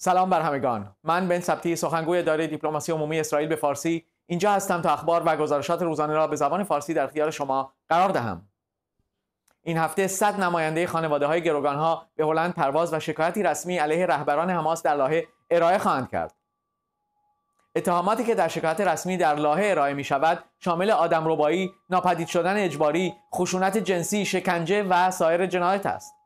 سلام بر همگان من بن سبتی سخنگوی اداره دیپلماسی عمومی اسرائیل به فارسی اینجا هستم تا اخبار و گزارشات روزانه را به زبان فارسی در اختیار شما قرار دهم این هفته صد نماینده خانواده های ها به هلند پرواز و شکایتی رسمی علیه رهبران حماس در لاهه ارائه خواهند کرد اتهاماتی که در شکایت رسمی در لاهه ارائه می شود شامل آدمربایی، ناپدید شدن اجباری، خشونت جنسی، شکنجه و سایر جنایت است.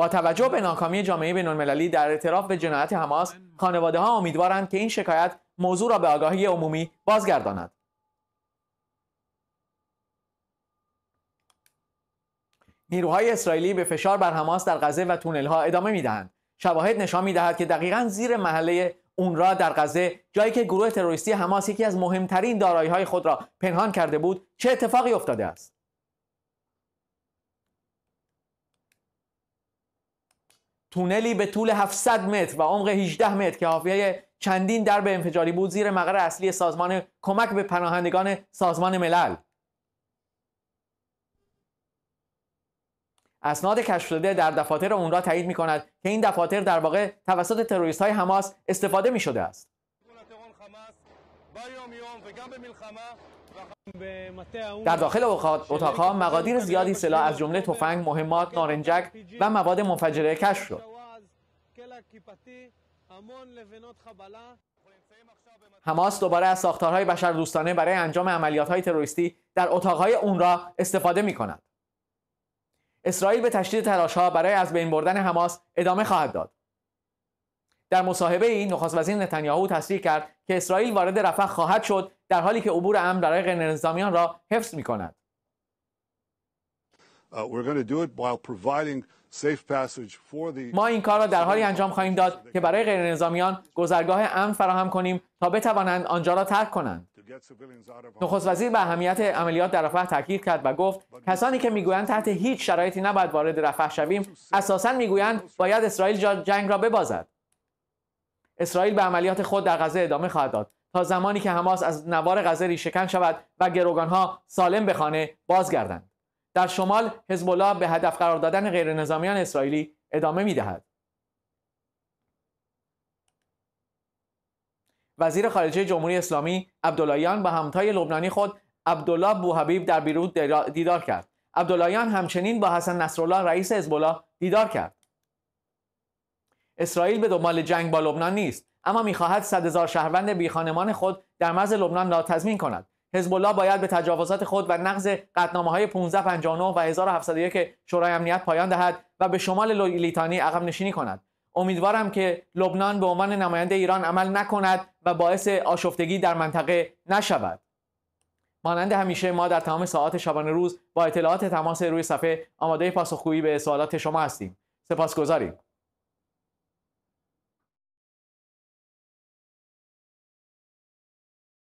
با توجه به ناکامی جامعه المللی در اعتراف به جنایت حماس خانواده ها امیدوارند که این شکایت موضوع را به آگاهی عمومی بازگرداند نیروهای اسرائیلی به فشار بر حماس در غزه و تونل ها ادامه می شواهد نشان می دهد که دقیقا زیر محله اون را در غزه جایی که گروه تروریستی حماس یکی از مهمترین دارایی های خود را پنهان کرده بود چه اتفاقی افتاده است. تونلی به طول 700 متر و عمق 18 متر که حافیه چندین درب انفجاری بود زیر مقر اصلی سازمان کمک به پناهندگان سازمان ملل اسناد کشف شده در دفاتر اون را تایید می کند که این دفاتر در واقع توسط تروریست های حماس استفاده می شده است. در داخل اتاقها مقادیر زیادی سلاح از جمله تفنگ، مهمات، نارنجک و مواد منفجره کشف شد. حماس دوباره از ساختارهای بشردوستانه برای انجام عملیات های تروریستی در اتاقهای اون را استفاده می کند. اسرائیل به تشدید ها برای از بین بردن حماس ادامه خواهد داد. در مصاحبه این نخست وزیر نتانیاهو تصریح کرد که اسرائیل وارد رفح خواهد شد در حالی که عبور امن برای غیرنظامیان را حفظ می کند. Uh, ما این کار را در حالی انجام خواهیم داد که برای غیرنظامیان گذرگاه امن فراهم کنیم تا بتوانند آنجا را ترک کنند. نخست وزیر به اهمیت عملیات در رفح تاکید کرد و گفت کسانی که میگویند تحت هیچ شرایطی نباید وارد رفح شویم اساسا میگویند باید اسرائیل جنگ را ببازد اسرائیل به عملیات خود در غزه ادامه خواهد داد تا زمانی که حماس از نوار غزه ریشکن شود و گروگانها سالم به خانه بازگردند در شمال حزب به هدف قرار دادن غیرنظامیان اسرائیلی ادامه میدهد وزیر خارجه جمهوری اسلامی عبداللهیان با همتای لبنانی خود عبدالله بوحبیب در بیروت دیدار کرد عبداللهیان همچنین با حسن نصرالله رئیس حزب دیدار کرد اسرائیل به دنبال جنگ با لبنان نیست اما میخواهد صد هزار شهروند بیخانمان خود در مرز لبنان را تضمین کند حزب الله باید به تجاوزات خود و نقض قطنامه های 1559 و 1701 شورای امنیت پایان دهد و به شمال لیتانی عقب نشینی کند امیدوارم که لبنان به عنوان نماینده ایران عمل نکند و باعث آشفتگی در منطقه نشود مانند همیشه ما در تمام ساعات شبانه روز با اطلاعات تماس روی صفحه آماده پاسخگویی به سوالات شما هستیم سپاسگزاریم